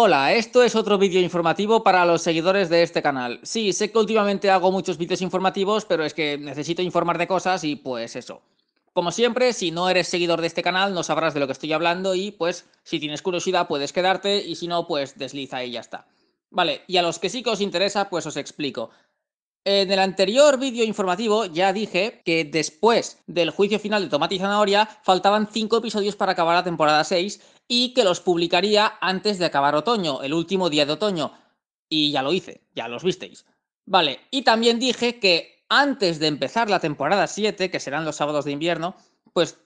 Hola, esto es otro vídeo informativo para los seguidores de este canal. Sí, sé que últimamente hago muchos vídeos informativos, pero es que necesito informar de cosas y pues eso. Como siempre, si no eres seguidor de este canal no sabrás de lo que estoy hablando y pues si tienes curiosidad puedes quedarte y si no pues desliza y ya está. Vale, y a los que sí que os interesa pues os explico. En el anterior vídeo informativo ya dije que después del juicio final de Tomate y Zanahoria faltaban 5 episodios para acabar la temporada 6 y que los publicaría antes de acabar otoño, el último día de otoño. Y ya lo hice, ya los visteis. Vale, y también dije que antes de empezar la temporada 7, que serán los sábados de invierno, pues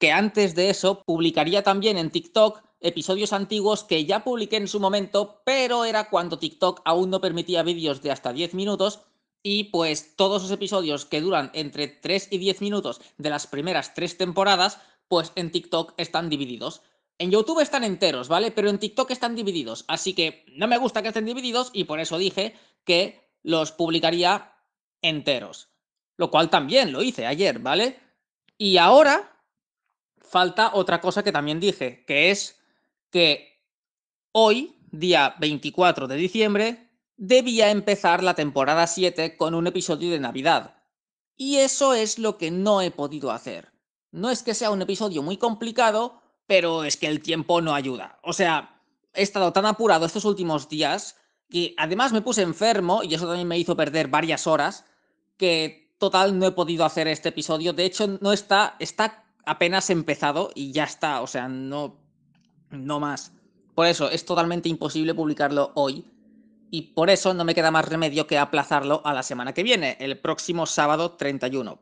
que antes de eso publicaría también en TikTok episodios antiguos que ya publiqué en su momento, pero era cuando TikTok aún no permitía vídeos de hasta 10 minutos y pues todos los episodios que duran entre 3 y 10 minutos de las primeras tres temporadas, pues en TikTok están divididos. En YouTube están enteros, ¿vale? Pero en TikTok están divididos. Así que no me gusta que estén divididos y por eso dije que los publicaría enteros. Lo cual también lo hice ayer, ¿vale? Y ahora falta otra cosa que también dije, que es que hoy, día 24 de diciembre, debía empezar la temporada 7 con un episodio de Navidad. Y eso es lo que no he podido hacer. No es que sea un episodio muy complicado, pero es que el tiempo no ayuda. O sea, he estado tan apurado estos últimos días que además me puse enfermo y eso también me hizo perder varias horas, que total no he podido hacer este episodio. De hecho, no está, está apenas empezado y ya está. O sea, no, no más. Por eso es totalmente imposible publicarlo hoy y por eso no me queda más remedio que aplazarlo a la semana que viene, el próximo sábado 31.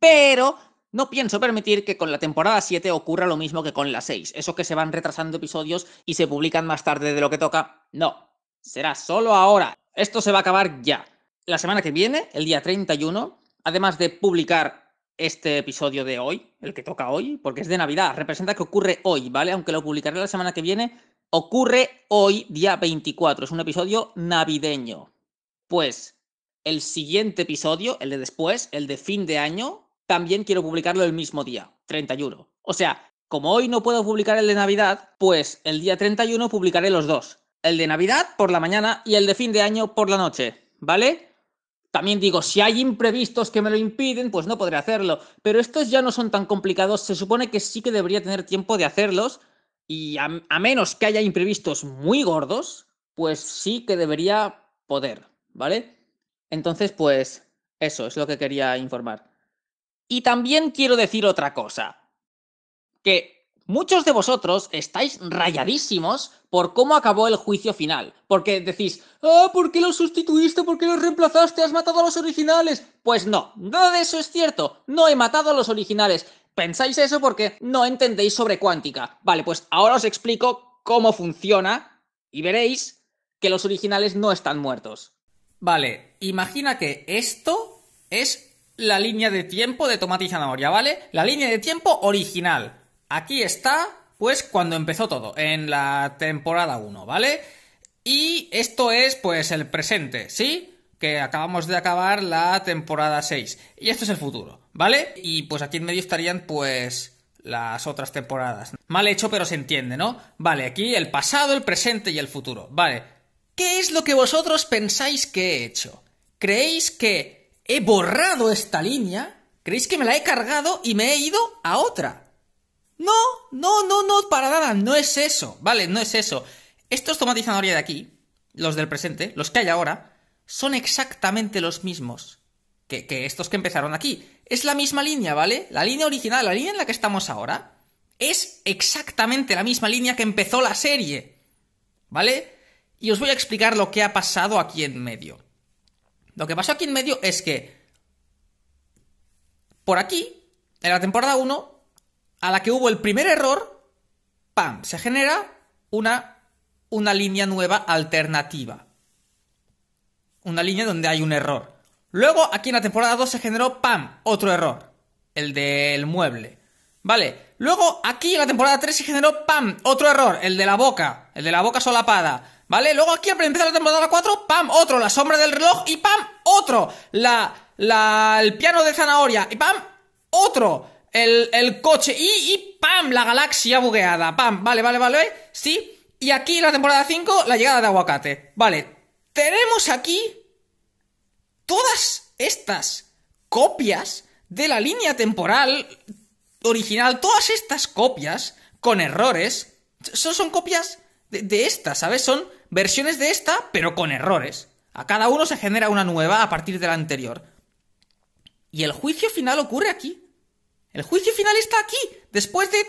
Pero no pienso permitir que con la temporada 7 ocurra lo mismo que con la 6, eso que se van retrasando episodios y se publican más tarde de lo que toca. No, será solo ahora. Esto se va a acabar ya. La semana que viene, el día 31, además de publicar este episodio de hoy, el que toca hoy, porque es de Navidad, representa que ocurre hoy, ¿vale? Aunque lo publicaré la semana que viene, Ocurre hoy, día 24, es un episodio navideño. Pues el siguiente episodio, el de después, el de fin de año, también quiero publicarlo el mismo día, 31. O sea, como hoy no puedo publicar el de Navidad, pues el día 31 publicaré los dos. El de Navidad por la mañana y el de fin de año por la noche, ¿vale? También digo, si hay imprevistos que me lo impiden, pues no podré hacerlo. Pero estos ya no son tan complicados, se supone que sí que debería tener tiempo de hacerlos y a, menos que haya imprevistos muy gordos, pues sí que debería poder, ¿vale? Entonces, pues eso es lo que quería informar. Y también quiero decir otra cosa, que muchos de vosotros estáis rayadísimos por cómo acabó el juicio final, porque decís, ah, ¿por qué lo sustituiste? ¿Por qué los reemplazaste? ¿Has matado a los originales? Pues no, nada de eso es cierto, no he matado a los originales pensáis eso porque no entendéis sobre cuántica. Vale, pues ahora os explico cómo funciona y veréis que los originales no están muertos. Vale, imagina que esto es la línea de tiempo de tomate y zanahoria, ¿vale? La línea de tiempo original. Aquí está, pues, cuando empezó todo, en la temporada 1, ¿vale? Y esto es, pues, el presente, ¿sí? que acabamos de acabar la temporada 6. Y esto es el futuro, ¿vale? Y pues aquí en medio estarían pues las otras temporadas. Mal hecho, pero se entiende, ¿no? Vale, aquí el pasado, el presente y el futuro. Vale. ¿Qué es lo que vosotros pensáis que he hecho? ¿Creéis que he borrado esta línea? ¿Creéis que me la he cargado y me he ido a otra? No, no, no, no, para nada, no es eso, ¿vale? No es eso. Estos tomatizadores de aquí, los del presente, los que hay ahora, son exactamente los mismos que, estos que empezaron aquí. Es la misma línea, ¿vale? La línea original, la línea en la que estamos ahora, es exactamente la misma línea que empezó la serie. ¿Vale? Y os voy a explicar lo que ha pasado aquí en medio. Lo que pasó aquí en medio es que por aquí, en la temporada 1, a la que hubo el primer error, ¡pam! Se genera una, una línea nueva alternativa una línea donde hay un error. Luego, aquí en la temporada 2 se generó, ¡pam!, otro error, el del mueble. Vale, luego aquí en la temporada 3 se generó, ¡pam!, otro error, el de la boca, el de la boca solapada. Vale, luego aquí empieza la temporada 4, ¡pam!, otro, la sombra del reloj y ¡pam!, otro, la, la, el piano de zanahoria y ¡pam!, otro. El, el, coche y, y ¡pam! La galaxia bugueada. ¡Pam! Vale, vale, vale. Sí. Y aquí la temporada 5, la llegada de aguacate. Vale tenemos aquí todas estas copias de la línea temporal original, todas estas copias con errores, son, son copias de, esta, ¿sabes? Son versiones de esta, pero con errores. A cada uno se genera una nueva a partir de la anterior. Y el juicio final ocurre aquí. El juicio final está aquí, después de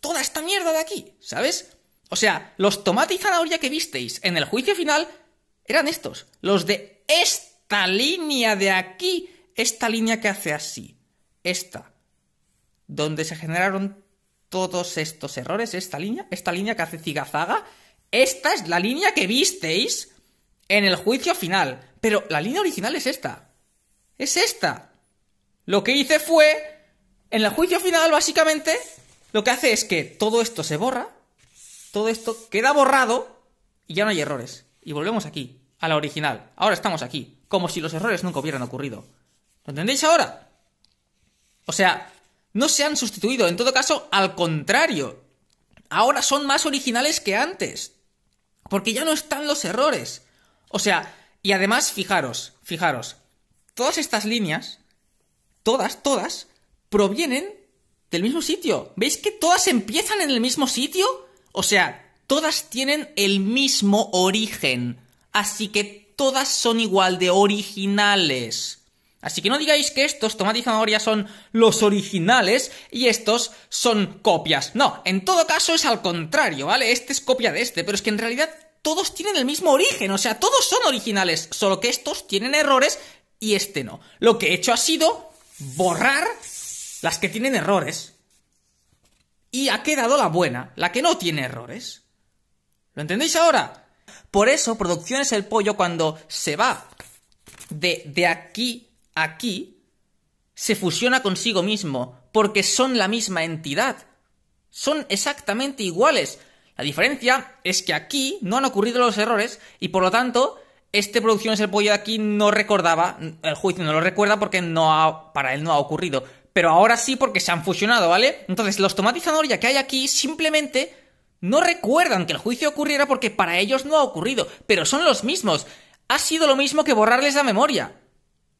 toda esta mierda de aquí, ¿sabes? O sea, los tomates y zanahoria que visteis en el juicio final eran estos, los de esta línea de aquí, esta línea que hace así, esta, donde se generaron todos estos errores, esta línea, esta línea que hace zigazaga esta es la línea que visteis en el juicio final, pero la línea original es esta, es esta. Lo que hice fue, en el juicio final básicamente, lo que hace es que todo esto se borra, todo esto queda borrado y ya no hay errores. Y volvemos aquí, a la original. Ahora estamos aquí, como si los errores nunca hubieran ocurrido. ¿Lo entendéis ahora? O sea, no se han sustituido, en todo caso, al contrario. Ahora son más originales que antes. Porque ya no están los errores. O sea, y además, fijaros, fijaros, todas estas líneas, todas, todas, provienen del mismo sitio. ¿Veis que todas empiezan en el mismo sitio? O sea, todas tienen el mismo origen, así que todas son igual de originales. Así que no digáis que estos tomates y son los originales y estos son copias. No, en todo caso es al contrario, ¿vale? Este es copia de este, pero es que en realidad todos tienen el mismo origen, o sea, todos son originales, solo que estos tienen errores y este no. Lo que he hecho ha sido borrar las que tienen errores. Y ha quedado la buena, la que no tiene errores. ¿Lo entendéis ahora? Por eso, producción es El Pollo, cuando se va de, aquí a aquí, se fusiona consigo mismo, porque son la misma entidad. Son exactamente iguales. La diferencia es que aquí no han ocurrido los errores y por lo tanto este producción es el pollo de aquí no recordaba, el juicio no lo recuerda porque no para él no ha ocurrido. Pero ahora sí porque se han fusionado, ¿vale? Entonces los tomatizadores ya que hay aquí simplemente no recuerdan que el juicio ocurriera porque para ellos no ha ocurrido, pero son los mismos. Ha sido lo mismo que borrarles la memoria.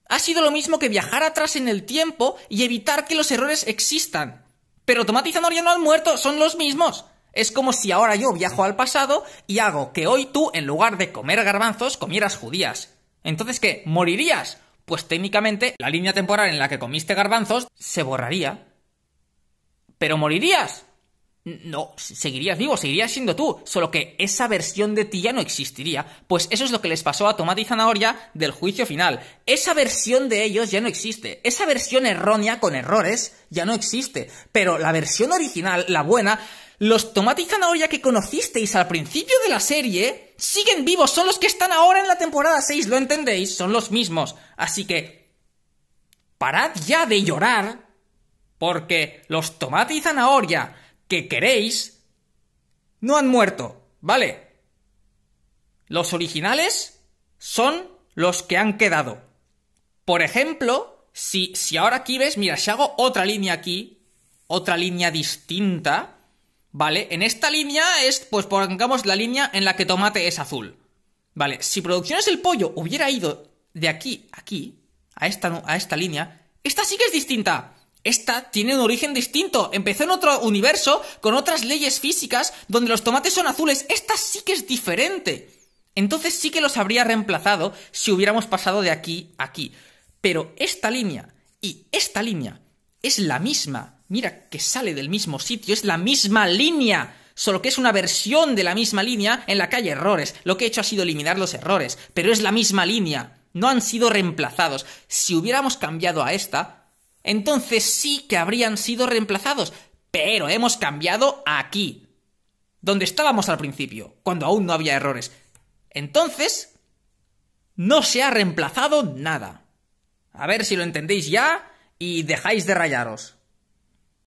Ha sido lo mismo que viajar atrás en el tiempo y evitar que los errores existan. Pero automatizando ya no han muerto, son los mismos. Es como si ahora yo viajo al pasado y hago que hoy tú, en lugar de comer garbanzos, comieras judías. Entonces, ¿qué? ¿Morirías? Pues técnicamente la línea temporal en la que comiste garbanzos se borraría. ¿Pero morirías? No, seguirías vivo, seguirías siendo tú, solo que esa versión de ti ya no existiría. Pues eso es lo que les pasó a Tomate y Zanahoria del juicio final. Esa versión de ellos ya no existe. Esa versión errónea con errores ya no existe. Pero la versión original, la buena, los Tomate y Zanahoria que conocisteis al principio de la serie, siguen vivos, son los que están ahora en la temporada 6, ¿lo entendéis? Son los mismos. Así que... Parad ya de llorar, porque los Tomate y Zanahoria que queréis no han muerto, ¿vale? Los originales son los que han quedado. Por ejemplo, si, si ahora aquí ves, mira, si hago otra línea aquí, otra línea distinta, ¿vale? En esta línea es, pues pongamos la línea en la que tomate es azul. Vale, si Producciones el Pollo hubiera ido de aquí aquí, a esta, a esta línea, esta sí que es distinta. Esta tiene un origen distinto. Empezó en otro universo, con otras leyes físicas, donde los tomates son azules. Esta sí que es diferente. Entonces sí que los habría reemplazado si hubiéramos pasado de aquí a aquí. Pero esta línea y esta línea es la misma. Mira que sale del mismo sitio, es la misma línea solo que es una versión de la misma línea en la que hay errores. Lo que he hecho ha sido eliminar los errores, pero es la misma línea. No han sido reemplazados. Si hubiéramos cambiado a esta, entonces sí que habrían sido reemplazados, pero hemos cambiado aquí, donde estábamos al principio, cuando aún no había errores. Entonces, no se ha reemplazado nada. A ver si lo entendéis ya y dejáis de rayaros.